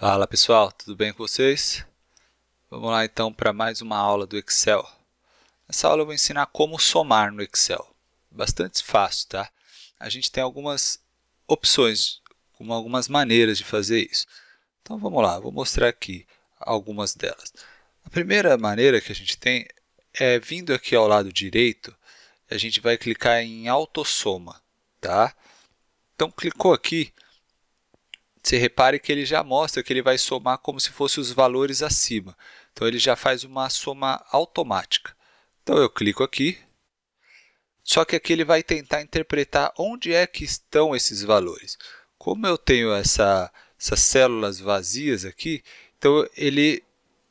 Fala pessoal, tudo bem com vocês? Vamos lá então para mais uma aula do Excel. Nessa aula eu vou ensinar como somar no Excel. Bastante fácil, tá? A gente tem algumas opções, algumas maneiras de fazer isso. Então vamos lá, vou mostrar aqui algumas delas. A primeira maneira que a gente tem é vindo aqui ao lado direito, a gente vai clicar em autossoma, tá? Então clicou aqui, você repare que ele já mostra que ele vai somar como se fossem os valores acima. Então, ele já faz uma soma automática. Então, eu clico aqui. Só que aqui ele vai tentar interpretar onde é que estão esses valores. Como eu tenho essa, essas células vazias aqui, então ele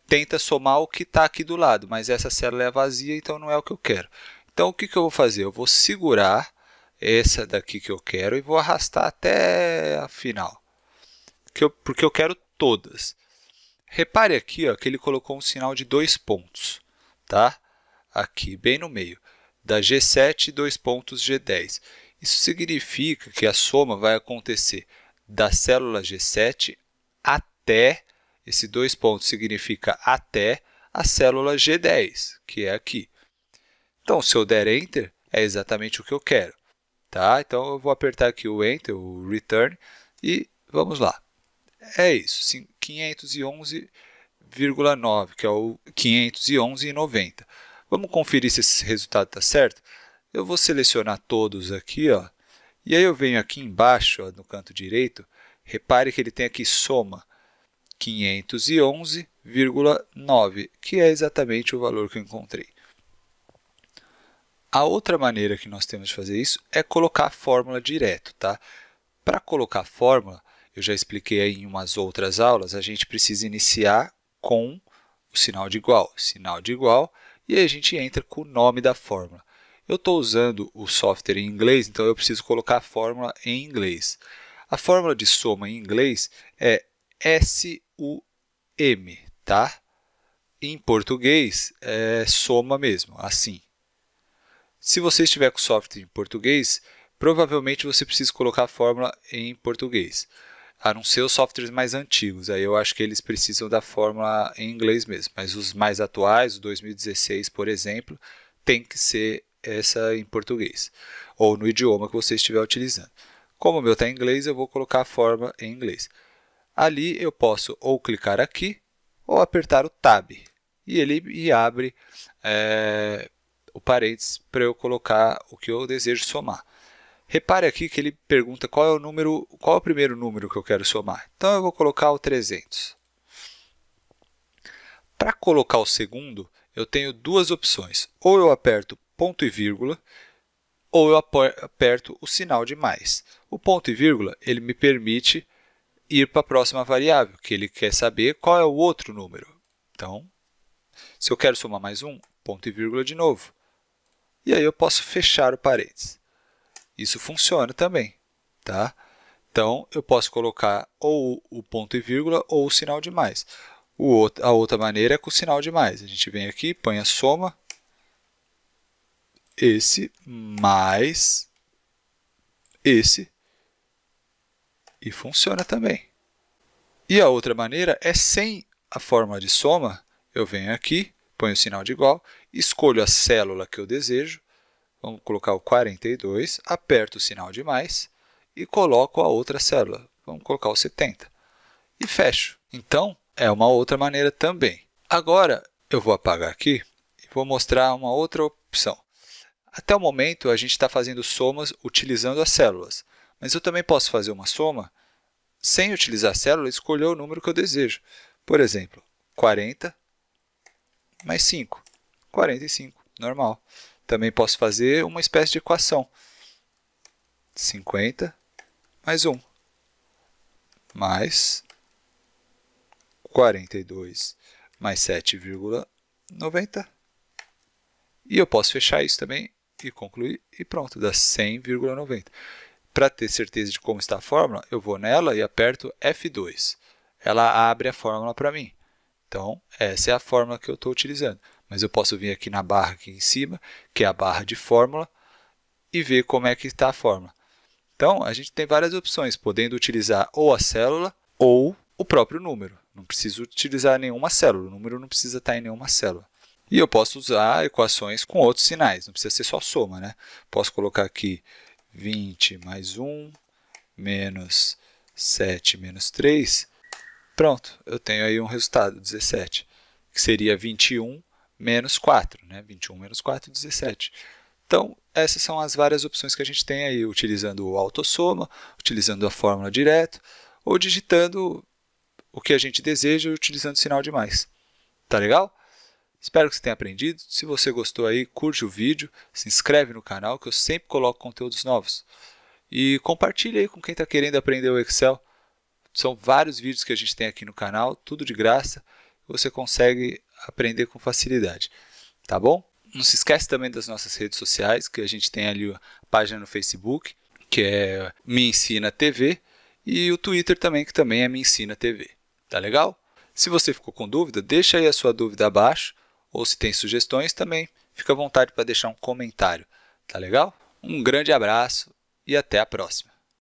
tenta somar o que está aqui do lado, mas essa célula é vazia, então não é o que eu quero. Então, o que, que eu vou fazer? Eu vou segurar essa daqui que eu quero e vou arrastar até a final que eu, porque eu quero todas. Repare aqui ó, que ele colocou um sinal de dois pontos, tá? aqui bem no meio, da G7 dois pontos G10. Isso significa que a soma vai acontecer da célula G7 até, esse dois pontos significa até a célula G10, que é aqui. Então, se eu der Enter, é exatamente o que eu quero. Tá? Então, eu vou apertar aqui o Enter, o Return, e vamos lá. É isso, 511,9, que é o 511,90. Vamos conferir se esse resultado está certo? Eu vou selecionar todos aqui, ó, e aí eu venho aqui embaixo, ó, no canto direito, repare que ele tem aqui soma 511,9, que é exatamente o valor que eu encontrei. A outra maneira que nós temos de fazer isso é colocar a fórmula direto. Tá? Para colocar a fórmula, eu já expliquei em umas outras aulas, a gente precisa iniciar com o sinal de igual, sinal de igual, e aí a gente entra com o nome da fórmula. Eu estou usando o software em inglês, então eu preciso colocar a fórmula em inglês. A fórmula de soma em inglês é SUM, tá? Em português é soma mesmo, assim. Se você estiver com o software em português, provavelmente você precisa colocar a fórmula em português a não ser os softwares mais antigos. Aí eu acho que eles precisam da fórmula em inglês mesmo. Mas os mais atuais, o 2016, por exemplo, tem que ser essa em português ou no idioma que você estiver utilizando. Como o meu está em inglês, eu vou colocar a forma em inglês. Ali eu posso ou clicar aqui ou apertar o Tab e ele e abre é, o parênteses para eu colocar o que eu desejo somar. Repare aqui que ele pergunta qual é o número, qual é o primeiro número que eu quero somar. Então eu vou colocar o 300. Para colocar o segundo, eu tenho duas opções. Ou eu aperto ponto e vírgula, ou eu aperto o sinal de mais. O ponto e vírgula ele me permite ir para a próxima variável, que ele quer saber qual é o outro número. Então, se eu quero somar mais um, ponto e vírgula de novo. E aí eu posso fechar o parênteses. Isso funciona também, tá? Então, eu posso colocar ou o ponto e vírgula ou o sinal de mais. O, a outra maneira é com o sinal de mais. A gente vem aqui, põe a soma, esse mais esse e funciona também. E a outra maneira é sem a forma de soma, eu venho aqui, ponho o sinal de igual, escolho a célula que eu desejo, Vamos colocar o 42, aperto o sinal de mais e coloco a outra célula. Vamos colocar o 70 e fecho. Então, é uma outra maneira também. Agora, eu vou apagar aqui e vou mostrar uma outra opção. Até o momento, a gente está fazendo somas utilizando as células, mas eu também posso fazer uma soma sem utilizar a célula e escolher o número que eu desejo. Por exemplo, 40 mais 5, 45, normal. Também posso fazer uma espécie de equação. 50 mais 1 mais 42 mais 7,90. E eu posso fechar isso também e concluir e pronto, dá 100,90. Para ter certeza de como está a fórmula, eu vou nela e aperto F2. Ela abre a fórmula para mim. Então, essa é a fórmula que eu estou utilizando. Mas eu posso vir aqui na barra aqui em cima, que é a barra de fórmula, e ver como é que está a fórmula. Então, a gente tem várias opções, podendo utilizar ou a célula ou o próprio número. Não preciso utilizar nenhuma célula, o número não precisa estar tá em nenhuma célula. E eu posso usar equações com outros sinais, não precisa ser só soma. Né? Posso colocar aqui 20 mais 1 menos 7 menos 3. Pronto, eu tenho aí um resultado, 17, que seria 21 menos 4, né? 21 menos 4, 17. Então, essas são as várias opções que a gente tem aí, utilizando o autossoma, utilizando a fórmula direto, ou digitando o que a gente deseja utilizando o sinal de mais. Tá legal? Espero que você tenha aprendido. Se você gostou aí, curte o vídeo, se inscreve no canal, que eu sempre coloco conteúdos novos. E compartilha aí com quem está querendo aprender o Excel. São vários vídeos que a gente tem aqui no canal, tudo de graça. Você consegue aprender com facilidade, tá bom? Não se esquece também das nossas redes sociais, que a gente tem ali a página no Facebook, que é Me Ensina TV, e o Twitter também, que também é Me Ensina TV. Tá legal? Se você ficou com dúvida, deixa aí a sua dúvida abaixo, ou se tem sugestões também, fica à vontade para deixar um comentário. Tá legal? Um grande abraço e até a próxima.